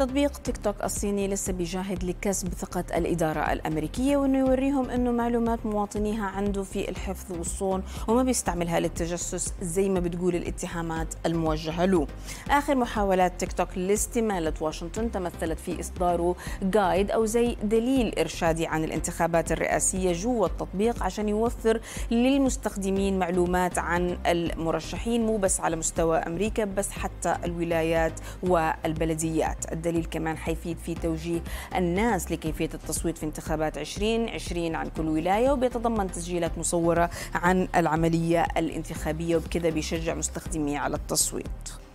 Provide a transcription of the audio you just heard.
تطبيق تيك توك الصيني لسه بيجاهد لكسب ثقة الإدارة الأمريكية وإنه يوريهم إنه معلومات مواطنيها عنده في الحفظ والصون وما بيستعملها للتجسس زي ما بتقول الاتهامات الموجهة له آخر محاولات تيك توك لاستمالة واشنطن تمثلت في إصداره جايد أو زي دليل إرشادي عن الانتخابات الرئاسية جوا التطبيق عشان يوفر للمستخدمين معلومات عن المرشحين مو بس على مستوى أمريكا بس حتى الولايات والبلديات الدليل كمان حيفيد في توجيه الناس لكيفية التصويت في انتخابات 2020 عن كل ولاية وبيتضمن تسجيلات مصورة عن العملية الانتخابية وبكذا بيشجع مستخدميه على التصويت